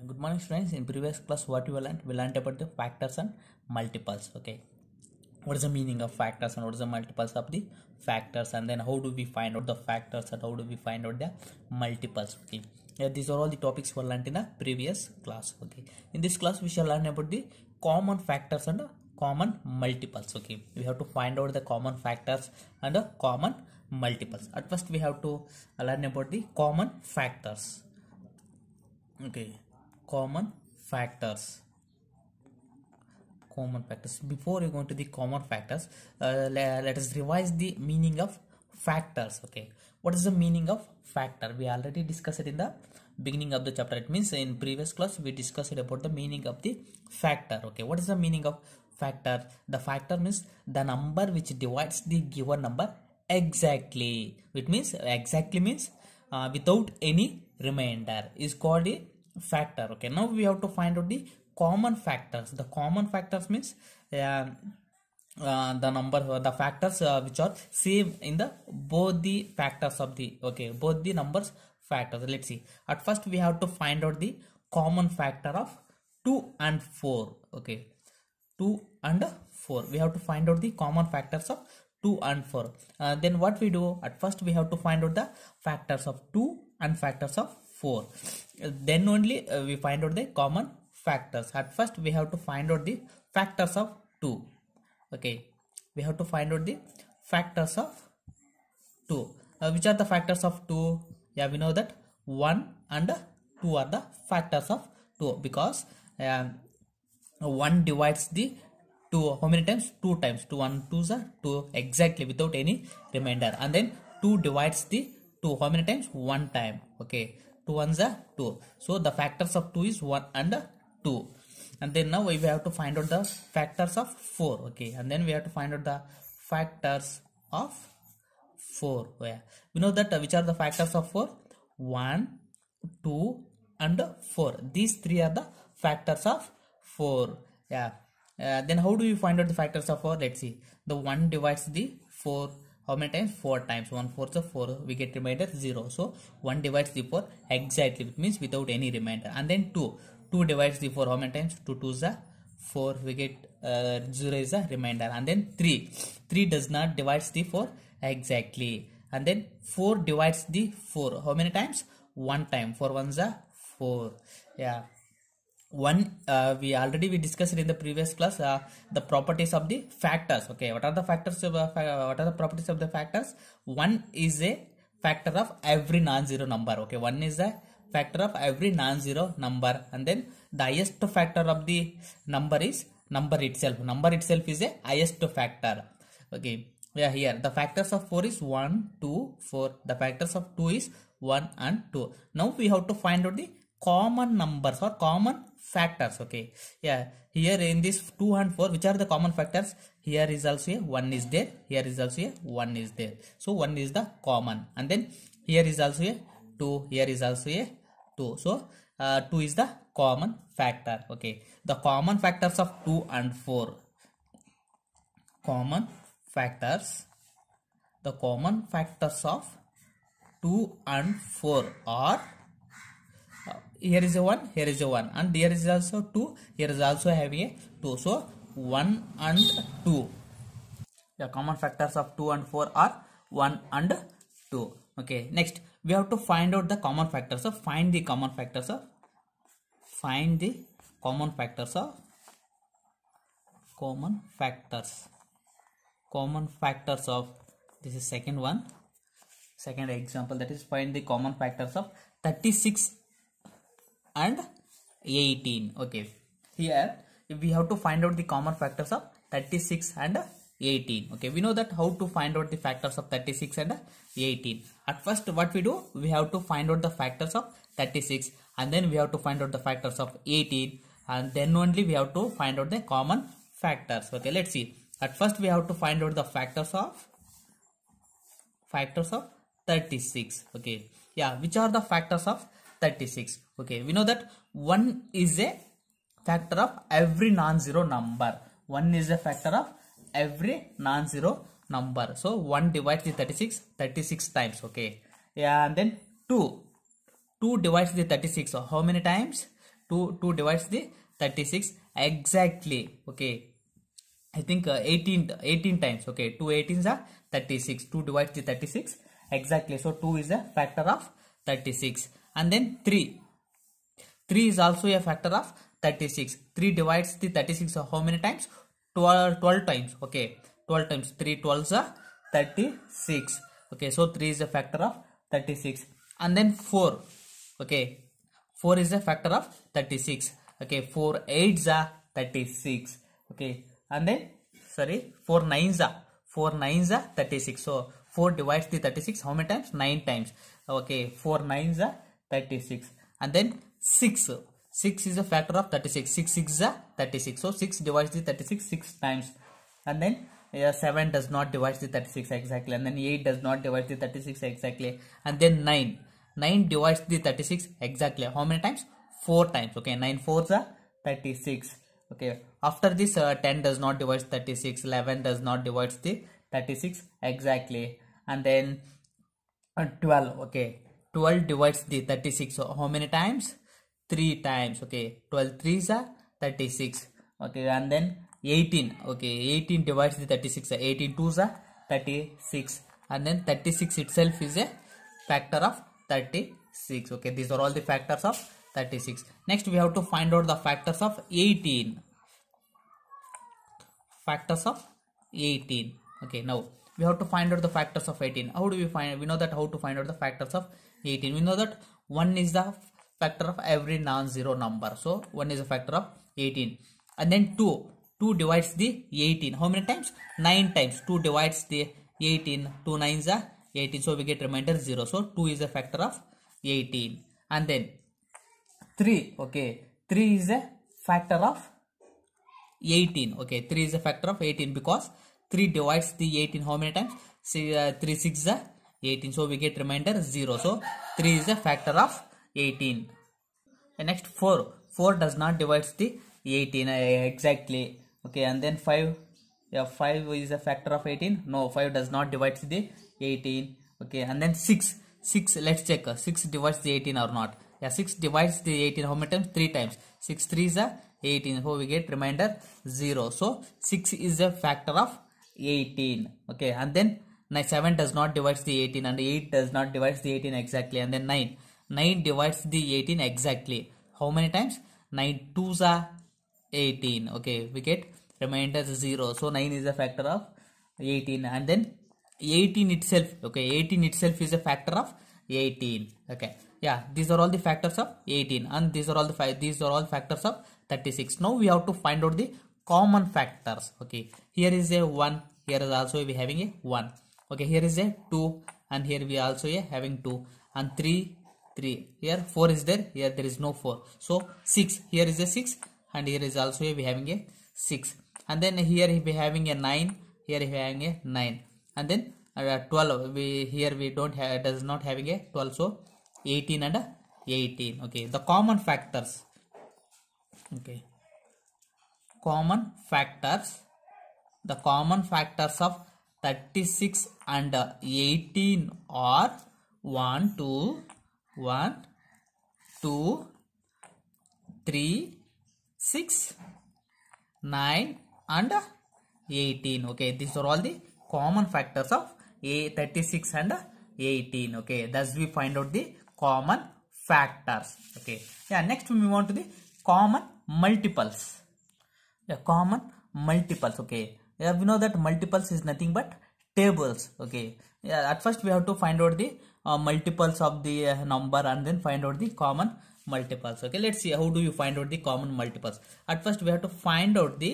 Uh, good morning students in previous class what we learned we learned about the factors and multiples okay what is the meaning of factors and what is the multiples of the factors and then how do we find out the factors and how do we find out the multiples okay yeah, these are all the topics we learned in the previous class okay in this class we shall learn about the common factors and common multiples okay we have to find out the common factors and the common multiples at first we have to learn about the common factors okay common factors common factors before you go into the common factors uh, let us revise the meaning of factors okay what is the meaning of factor we already discussed it in the beginning of the chapter it means in previous class we discussed about the meaning of the factor okay what is the meaning of factor the factor means the number which divides the given number exactly it means exactly means uh, without any remainder is called a factor okay now we have to find out the common factors the common factors means uh, uh, the number uh, the factors uh, which are same in the both the factors of the okay both the numbers factors let's see at first we have to find out the common factor of 2 and 4 okay 2 and 4 we have to find out the common factors of 2 and 4 uh, then what we do at first we have to find out the factors of 2 and factors of 4 then only uh, we find out the common factors at first we have to find out the factors of 2 okay we have to find out the factors of 2 uh, which are the factors of 2 yeah we know that 1 and 2 are the factors of 2 because um, 1 divides the 2 how many times 2 times 2 1 2s are 2 exactly without any remainder and then 2 divides the 2 how many times 1 time okay 2 ones are 2 so the factors of 2 is 1 and 2 and then now we have to find out the factors of 4 okay and then we have to find out the factors of 4 yeah. we know that uh, which are the factors of 4 1 2 and 4 these three are the factors of 4 yeah uh, then how do you find out the factors of 4 let's see the 1 divides the 4 how many times 4 times 1 4 so 4 we get remainder 0 so 1 divides the 4 exactly it means without any remainder and then 2 2 divides the 4 how many times 2 2 is a 4 we get uh, 0 is a remainder and then 3 3 does not divides the 4 exactly and then 4 divides the 4 how many times 1 time 4 1 is a 4 yeah one uh, we already we discussed in the previous class uh, the properties of the factors okay what are the factors of, uh, uh, what are the properties of the factors one is a factor of every non-zero number okay one is a factor of every non-zero number and then the highest factor of the number is number itself number itself is a highest factor okay yeah here the factors of 4 is 1 2 4 the factors of 2 is 1 and 2 now we have to find out the common numbers or common factors okay yeah here in this 2 and 4 which are the common factors here is also a 1 is there here is also a 1 is there so 1 is the common and then here is also a 2 here is also a 2 so uh, 2 is the common factor okay the common factors of 2 and 4 common factors the common factors of 2 and 4 are here is a 1 here is a 1 and here is also 2 here is also have a 2 so 1 and 2 the common factors of 2 and 4 are 1 and 2 okay next we have to find out the common factors of find the common factors of find the common factors of common factors common factors of this is second one second example that is find the common factors of 36 and 18 okay here we have to find out the common factors of 36 and 18 okay we know that how to find out the factors of 36 and 18 at first what we do we have to find out the factors of 36 and then we have to find out the factors of 18 and then only we have to find out the common factors okay let's see at first we have to find out the factors of factors of 36 okay yeah which are the factors of 36 okay we know that 1 is a factor of every non-zero number 1 is a factor of every non-zero number so 1 divides the 36 36 times okay yeah and then 2 2 divides the 36 so how many times 2 2 divides the 36 exactly okay i think uh, 18 18 times okay 2 18s are 36 2 divides the 36 exactly so 2 is a factor of 36 and then 3 3 is also a factor of 36 3 divides the 36 how many times 12, 12 times okay 12 times 3 12 are 36 okay so 3 is a factor of 36 and then 4 okay 4 is a factor of 36 okay 4 8s are 36 okay and then sorry 4 9s are 4 9s are 36 so 4 divides the 36 how many times 9 times okay 4 9s are 36 and then 6 6 is a factor of 36 6 6 is a 36 so 6 divides the 36 6 times and then yeah, 7 does not divide the 36 exactly and then 8 does not divide the 36 exactly and then 9 9 divides the 36 exactly how many times 4 times okay 9 fours are 36 okay after this uh, 10 does not divide 36 11 does not divide the 36 exactly and then uh, 12 okay 12 divides the 36 so how many times 3 times okay 12 3s are 36 okay and then 18 okay 18 divides the 36 18 2s are 36 and then 36 itself is a factor of 36 okay these are all the factors of 36 next we have to find out the factors of 18 factors of 18 okay now we have to find out the factors of 18 how do we find we know that how to find out the factors of 18 we know that 1 is the factor of every non-zero number so 1 is a factor of 18 and then 2 2 divides the 18 how many times 9 times 2 divides the 18 2 9s are 18 so we get remainder 0 so 2 is a factor of 18 and then 3 okay 3 is a factor of 18 okay 3 is a factor of 18 because 3 divides the 18 how many times See, uh, 3 6 are uh, 18 so we get remainder 0 so 3 is a factor of 18 and next 4 4 does not divides the 18 uh, exactly okay and then 5 yeah 5 is a factor of 18 no 5 does not divides the 18 okay and then 6 6 let's check uh, 6 divides the 18 or not yeah 6 divides the 18 how many times 3 times 6 3 is a 18 so we get remainder 0 so 6 is a factor of 18 okay and then 7 does not divides the 18 and 8 does not divides the 18 exactly and then 9. 9 divides the 18 exactly. How many times? 9 2s are 18. Okay, we get remainder is 0. So 9 is a factor of 18 and then 18 itself. Okay, 18 itself is a factor of 18. Okay, yeah, these are all the factors of 18 and these are all the five. These are all factors of 36. Now we have to find out the common factors. Okay, here is a 1. Here is also we having a 1 okay here is a 2 and here we also a having 2 and 3 3 here 4 is there here there is no 4 so 6 here is a 6 and here is also a we having a 6 and then here we having a 9 here we having a 9 and then uh, 12 we here we don't have does not having a 12 so 18 and 18 okay the common factors okay common factors the common factors of 36 and uh, 18 are 1, 2, 1, 2, 3, 6, 9 and uh, 18. Okay, these are all the common factors of A 36 and uh, 18. Okay, thus we find out the common factors. Okay, yeah, next we move on to the common multiples. The common multiples. Okay, yeah, we know that multiples is nothing but tables okay yeah, at first we have to find out the uh, multiples of the uh, number and then find out the common multiples okay let's see how do you find out the common multiples at first we have to find out the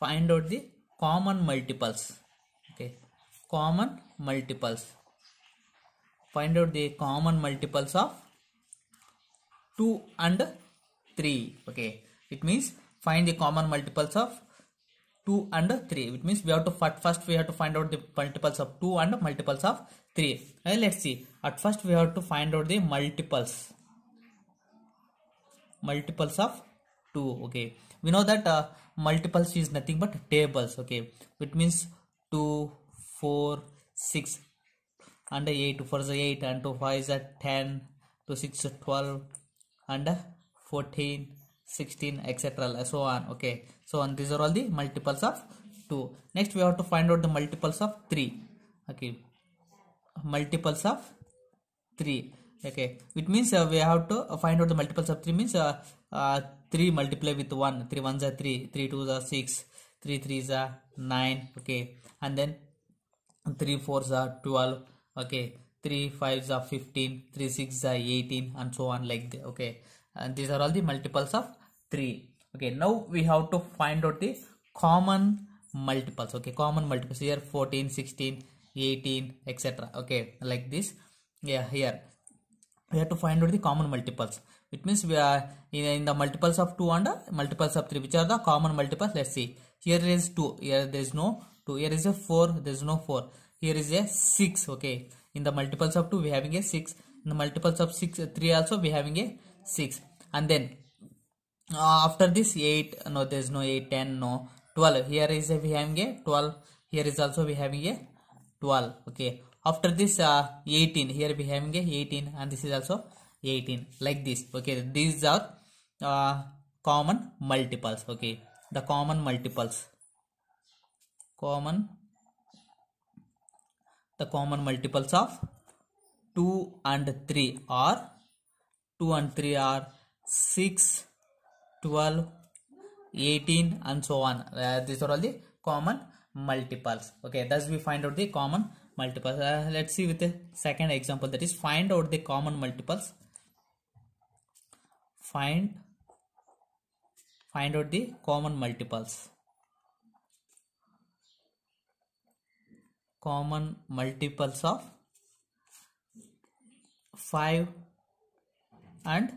find out the common multiples okay common multiples find out the common multiples of 2 and 3 okay it means find the common multiples of 2 and 3 which means we have to first we have to find out the multiples of 2 and multiples of 3 okay, let's see at first we have to find out the multiples multiples of 2 okay we know that uh, multiples is nothing but tables okay which means 2 4 6 and 8 4 is 8 and 2 5 is 10 to 6 is 12 and 14 16 etc so on okay so on these are all the multiples of 2 next we have to find out the multiples of 3 okay multiples of 3 okay it means uh, we have to uh, find out the multiples of 3 means uh, uh, 3 multiply with 1 3 ones are 3 3 twos are 6 3 threes are 9 okay and then 3 fours are 12 okay 3 fives are 15 3 sixes are 18 and so on like that okay and these are all the multiples of 3 okay now we have to find out the common multiples okay common multiples here 14 16 18 etc okay like this yeah here we have to find out the common multiples it means we are in, in the multiples of 2 and multiples of 3 which are the common multiples let's see here is 2 here there is no 2 here is a 4 there is no 4 here is a 6 okay in the multiples of 2 we having a 6 in the multiples of 6 3 also we having a 6 and then uh, after this 8 uh, no there's no 8 10 no 12 here is we having a 12 here is also we having a 12 okay after this uh, 18 here we having a 18 and this is also 18 like this okay these are uh, common multiples okay the common multiples common the common multiples of 2 and 3 are 2 and 3 are 6 12 18 and so on uh, these are all the common multiples okay thus we find out the common multiples uh, let's see with the second example that is find out the common multiples find find out the common multiples common multiples of 5 and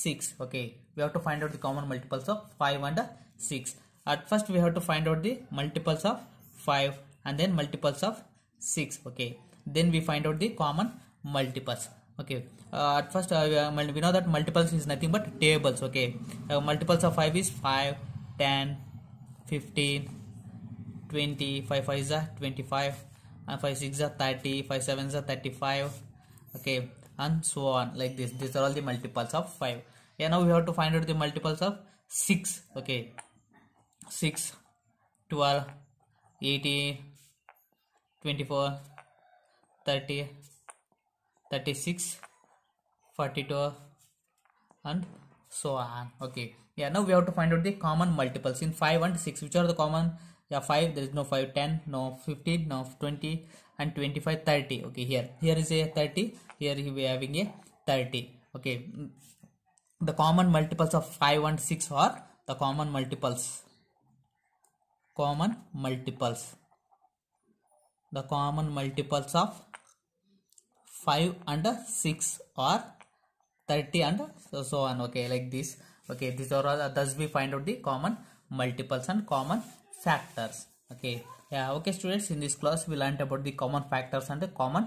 6 okay we have to find out the common multiples of 5 and 6 at first we have to find out the multiples of 5 and then multiples of 6 okay then we find out the common multiples okay uh, at first uh, we uh, know that multiples is nothing but tables okay uh, multiples of 5 is 5 10 15 20 5 5 is 25 and 5 6 is 30 5 7 is 35 okay and so on like this these are all the multiples of 5 yeah now we have to find out the multiples of 6 okay 6 12 18 24 30 36 42 and so on okay yeah now we have to find out the common multiples in 5 and 6 which are the common yeah 5 there is no 5 10 no 15 no 20 and 25 30 okay here here is a 30 here we are having a 30 okay the common multiples of 5 and 6 are the common multiples common multiples the common multiples of 5 and 6 are 30 and so, so on okay like this okay these are all thus we find out the common multiples and common factors okay yeah okay students in this class we learned about the common factors and the common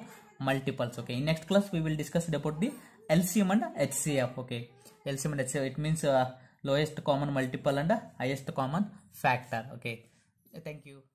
multiples okay in next class we will discuss about the LCM and HCF okay LCM and HCF it means uh, lowest common multiple and uh, highest common factor okay thank you